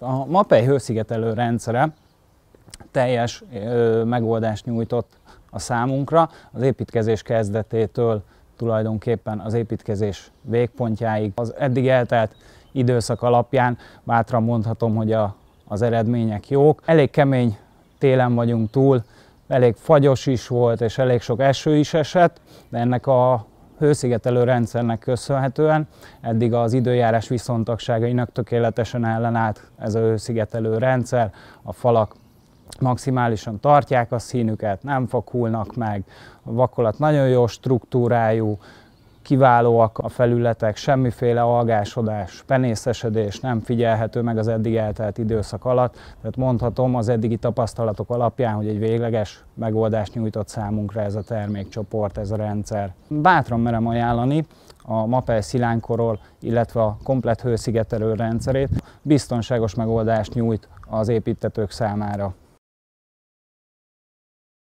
A MAPEI hőszigetelő rendszere teljes ö, megoldást nyújtott a számunkra az építkezés kezdetétől tulajdonképpen az építkezés végpontjáig. Az eddig eltelt időszak alapján bátran mondhatom, hogy a, az eredmények jók. Elég kemény télen vagyunk túl, elég fagyos is volt, és elég sok eső is esett, de ennek a hőszigetelő rendszernek köszönhetően eddig az időjárás viszontagságainak tökéletesen ellenállt ez a hőszigetelő rendszer, a falak maximálisan tartják a színüket, nem fakulnak meg, a vakolat nagyon jó struktúrájú, kiválóak a felületek, semmiféle algásodás, penészesedés nem figyelhető meg az eddig eltelt időszak alatt, tehát mondhatom az eddigi tapasztalatok alapján, hogy egy végleges megoldást nyújtott számunkra ez a termékcsoport, ez a rendszer. Bátran merem ajánlani, a MAPEL szilánkorról, illetve a komplet hőszigetelő rendszerét biztonságos megoldást nyújt az építetők számára.